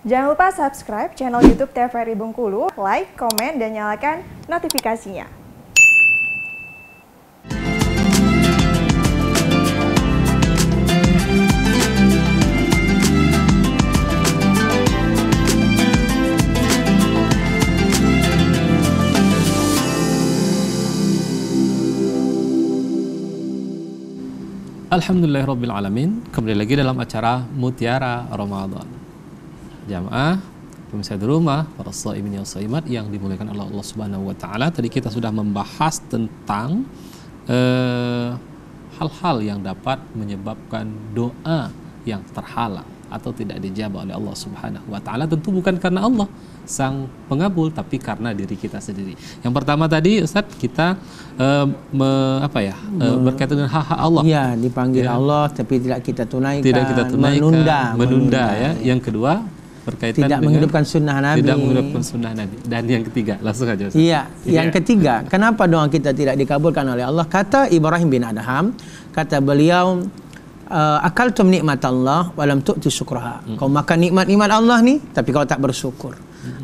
Jangan lupa subscribe channel YouTube TVRI Bengkulu, like, komen, dan nyalakan notifikasinya. Alhamdulillahirrabbilalamin Kembali lagi dalam acara Mutiara Ramadan jamaah pemirsa di rumah, para shaimin yang yang dimuliakan Allah Allah Subhanahu wa taala. Tadi kita sudah membahas tentang eh, hal-hal eh, yang dapat menyebabkan doa yang terhalang atau tidak dijawab oleh Allah Subhanahu wa taala tentu bukan karena Allah sang pengabul tapi karena diri kita sendiri. Yang pertama tadi Ustaz kita eh, me, apa ya? Eh, berkaitan dengan hak-hak Allah. Iya, dipanggil ya. Allah tapi tidak kita tunaikan. Tidak kita tunaikan, menunda, menunda, menunda ya. ya. Yang kedua berkaitan tidak menghidupkan sunnah Nabi. Tidak menghidupkan sunnah Nabi. Dan yang ketiga, langsung aja. Iya, yang ya. ketiga, kenapa doa kita tidak dikabulkan oleh Allah? Kata Ibrahim bin Adham, kata beliau, eh, akal tu nikmat Allah, walam tu syukraha. Hmm. Kau makan nikmat-nikmat Allah ni, tapi kau tak bersyukur.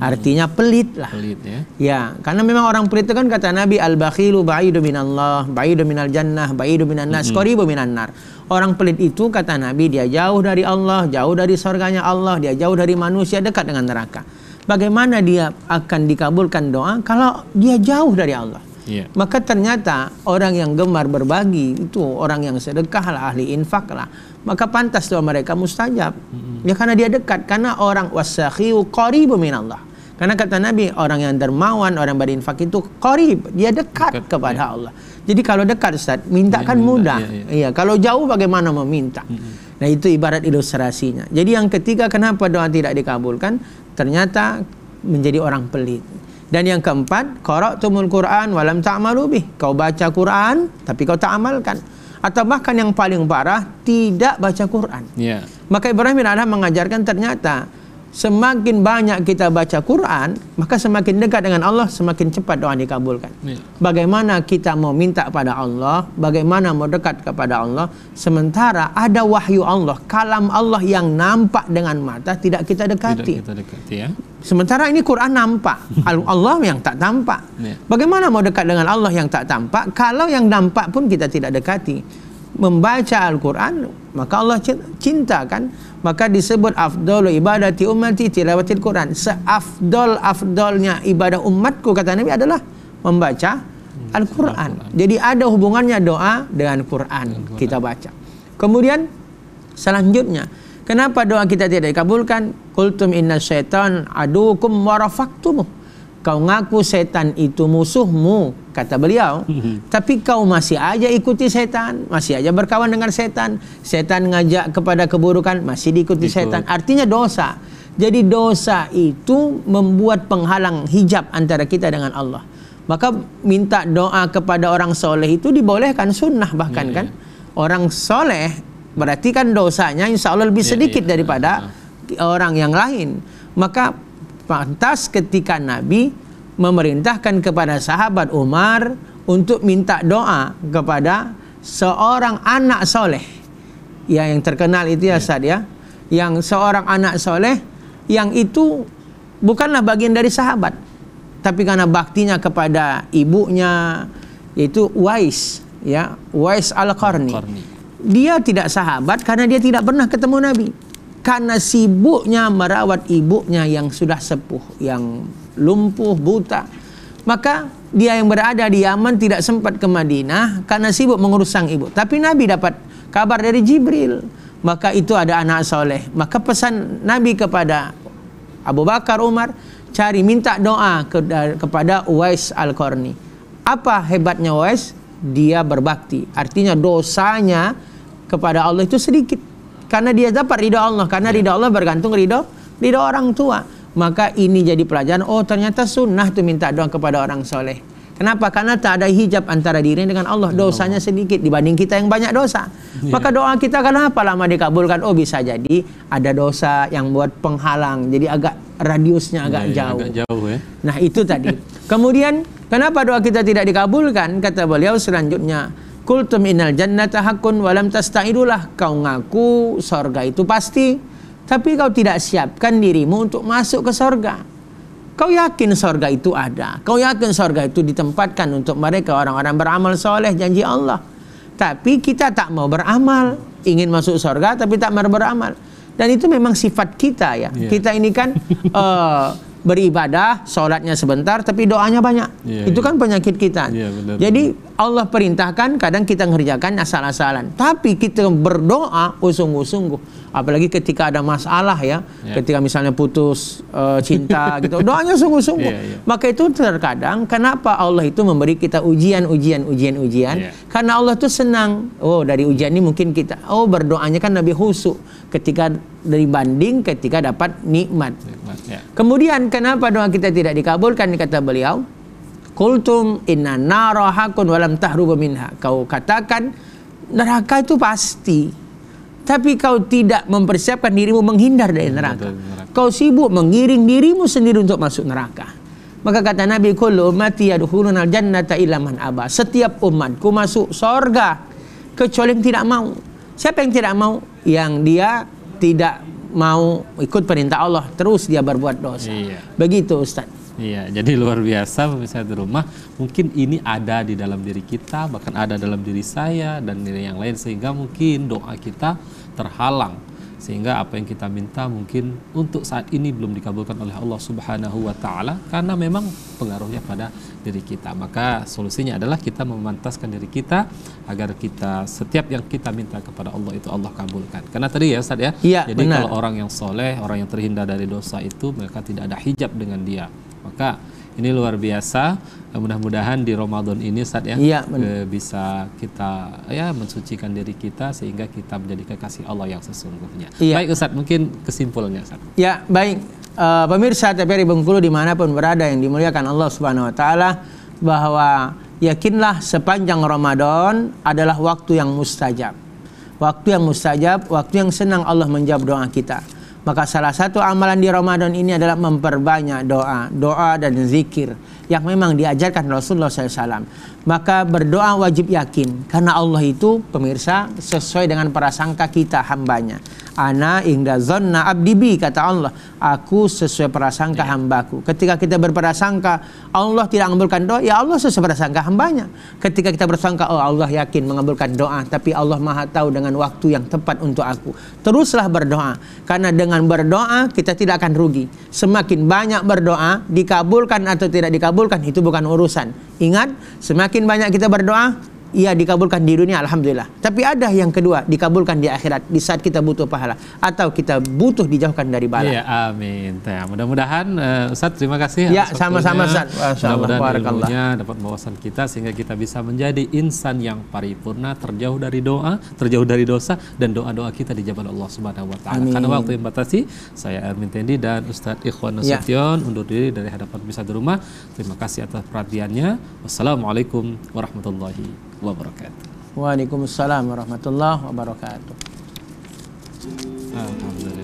artinya pelit lah pelit ya ya karena memang orang pelit itu kan kata Nabi al bakhilu baidu minallah baidu minal jannah baidu minan nas hmm. qaribu nar orang pelit itu kata Nabi dia jauh dari Allah jauh dari surganya Allah dia jauh dari manusia dekat dengan neraka bagaimana dia akan dikabulkan doa kalau dia jauh dari Allah Yeah. Maka ternyata orang yang gemar berbagi itu orang yang sedekah lah, ahli infak lah. Maka pantas doa mereka mustajab. Mm -hmm. Ya karena dia dekat, karena orang wasakhiu qaribun Allah. Karena kata Nabi, orang yang dermawan, orang yang berinfak itu qarib, dia dekat, dekat kepada ya. Allah. Jadi kalau dekat Ustaz, minta ya, kan minta, mudah. Ya, ya. Iya, kalau jauh bagaimana meminta? Hmm. Nah, itu ibarat ilustrasinya. Jadi yang ketiga kenapa doa tidak dikabulkan? Ternyata menjadi orang pelit. Dan yang keempat, qara'tumul Qur'an walam ta'malu bih. Kau baca Quran tapi kau tak amalkan atau bahkan yang paling parah tidak baca Quran. Yeah. Maka Ibrahim bin Adham mengajarkan ternyata semakin banyak kita baca Quran, maka semakin dekat dengan Allah, semakin cepat doa dikabulkan. Ya. Bagaimana kita mau minta pada Allah, bagaimana mau dekat kepada Allah, sementara ada wahyu Allah, kalam Allah yang nampak dengan mata tidak kita dekati. Tidak kita dekati ya. Sementara ini Quran nampak, Allah yang tak tampak. Ya. Bagaimana mau dekat dengan Allah yang tak tampak kalau yang nampak pun kita tidak dekati? membaca Al-Quran maka Allah cinta kan maka disebut afdol afdalu ibadati ummati tilawatil Quran seafdol afdolnya ibadah umatku kata Nabi adalah membaca Al-Quran jadi ada hubungannya doa dengan Quran, kita baca kemudian selanjutnya kenapa doa kita tidak dikabulkan kultum inna syaitan adukum warafaktumu kau ngaku setan itu musuhmu kata beliau. Mm-hmm. Tapi kau masih aja ikuti setan, masih aja berkawan dengan setan. Setan ngajak kepada keburukan, masih diikuti Ikut. setan. Artinya dosa. Jadi dosa itu membuat penghalang hijab antara kita dengan Allah. Maka minta doa kepada orang soleh itu dibolehkan sunnah bahkan mm-hmm. kan. Ya. Orang soleh berarti kan dosanya insya Allah lebih ya, sedikit yeah, daripada orang yang lain. Maka pantas ketika Nabi memerintahkan kepada sahabat Umar untuk minta doa kepada seorang anak soleh ya yang terkenal itu ya, ya Ustaz ya yang seorang anak soleh yang itu bukanlah bagian dari sahabat tapi karena baktinya kepada ibunya yaitu Wais ya Wais Al-Qarni dia tidak sahabat karena dia tidak pernah ketemu Nabi karena sibuknya merawat ibunya yang sudah sepuh yang lumpuh, buta. Maka dia yang berada di Yaman tidak sempat ke Madinah karena sibuk mengurus sang ibu. Tapi Nabi dapat kabar dari Jibril. Maka itu ada anak soleh. Maka pesan Nabi kepada Abu Bakar, Umar, cari minta doa ke, kepada Uwais Al-Qarni. Apa hebatnya Uwais? Dia berbakti. Artinya dosanya kepada Allah itu sedikit. Karena dia dapat ridho Allah. Karena ya. ridho Allah bergantung ridho ridho orang tua maka ini jadi pelajaran oh ternyata sunnah tuh minta doa kepada orang soleh Kenapa? Karena tak ada hijab antara diri dengan Allah. Dosanya sedikit dibanding kita yang banyak dosa. Iya. Maka doa kita kenapa lama dikabulkan? Oh bisa jadi ada dosa yang buat penghalang. Jadi agak radiusnya agak ya, jauh. Agak jauh ya. Nah itu tadi. Kemudian kenapa doa kita tidak dikabulkan? Kata beliau selanjutnya. Kultum inal jannata hakun walam tasta'idulah. Kau ngaku sorga itu pasti tapi kau tidak siapkan dirimu untuk masuk ke sorga. Kau yakin sorga itu ada. Kau yakin sorga itu ditempatkan untuk mereka orang-orang beramal soleh janji Allah. Tapi kita tak mau beramal. Ingin masuk sorga tapi tak mau beramal. Dan itu memang sifat kita ya. Yeah. Kita ini kan uh, beribadah, sholatnya sebentar tapi doanya banyak. Yeah, itu yeah. kan penyakit kita. Yeah, benar, Jadi Allah perintahkan kadang kita ngerjakan asal-asalan tapi kita berdoa usung-usungku, apalagi ketika ada masalah ya yeah. ketika misalnya putus uh, cinta gitu doanya sungguh-sungguh yeah, yeah. maka itu terkadang kenapa Allah itu memberi kita ujian ujian ujian ujian yeah. karena Allah tuh senang oh dari ujian ini mungkin kita oh berdoanya kan lebih khusyuk ketika dari banding ketika dapat nikmat, nikmat yeah. kemudian kenapa doa kita tidak dikabulkan kata beliau Kultum inna narahakun walam tahruba minha. Kau katakan neraka itu pasti. Tapi kau tidak mempersiapkan dirimu menghindar dari neraka. Kau sibuk mengiring dirimu sendiri untuk masuk neraka. Maka kata Nabi kullu ummati yadkhuluna al-jannata illa abah. Setiap umatku masuk sorga kecuali yang tidak mau. Siapa yang tidak mau? Yang dia tidak mau ikut perintah Allah terus dia berbuat dosa. Iya. Begitu Ustaz. Iya, jadi luar biasa pemirsa di rumah. Mungkin ini ada di dalam diri kita, bahkan ada dalam diri saya dan diri yang lain sehingga mungkin doa kita terhalang sehingga apa yang kita minta mungkin untuk saat ini belum dikabulkan oleh Allah Subhanahu wa taala karena memang pengaruhnya pada diri kita. Maka solusinya adalah kita memantaskan diri kita agar kita setiap yang kita minta kepada Allah itu Allah kabulkan. Karena tadi ya Ustaz ya, ya jadi benar. kalau orang yang soleh, orang yang terhindar dari dosa itu mereka tidak ada hijab dengan dia. Maka ini luar biasa mudah-mudahan di Ramadan ini saat ya, ya e, bisa kita ya mensucikan diri kita sehingga kita menjadi kekasih Allah yang sesungguhnya. Ya. Baik Ustaz, mungkin kesimpulannya Ustaz. Ya, baik. E, pemirsa TPRI Bengkulu dimanapun berada yang dimuliakan Allah Subhanahu Wa Taala bahwa yakinlah sepanjang Ramadan adalah waktu yang mustajab. Waktu yang mustajab, waktu yang senang Allah menjawab doa kita. Maka salah satu amalan di Ramadan ini adalah memperbanyak doa, doa dan zikir yang memang diajarkan Rasulullah SAW. Maka berdoa wajib yakin karena Allah itu pemirsa sesuai dengan prasangka kita hambanya. Ana ingda zonna abdibi kata Allah. Aku sesuai prasangka yeah. hambaku. Ketika kita berprasangka Allah tidak mengabulkan doa, ya Allah sesuai prasangka hambanya. Ketika kita bersangka, oh Allah yakin mengabulkan doa, tapi Allah maha tahu dengan waktu yang tepat untuk aku. Teruslah berdoa, karena dengan berdoa kita tidak akan rugi. Semakin banyak berdoa, dikabulkan atau tidak dikabulkan itu bukan urusan. Ingat, semakin banyak kita berdoa, ia dikabulkan di dunia alhamdulillah tapi ada yang kedua dikabulkan di akhirat di saat kita butuh pahala atau kita butuh dijauhkan dari bala ya amin ya, mudah-mudahan uh, Ustaz terima kasih ya sama-sama Ustaz mudah-mudahan ilmunya dapat mewasan kita sehingga kita bisa menjadi insan yang paripurna terjauh dari doa terjauh dari dosa dan doa-doa kita dijabah Allah Subhanahu wa taala karena waktu yang batasi saya Ermin Tendi dan Ustaz Ikhwan ya. Nasution ya. undur diri dari hadapan bisa di rumah terima kasih atas perhatiannya wassalamualaikum warahmatullahi wabarakatuh. Waalaikumsalam warahmatullahi wabarakatuh. Alhamdulillah.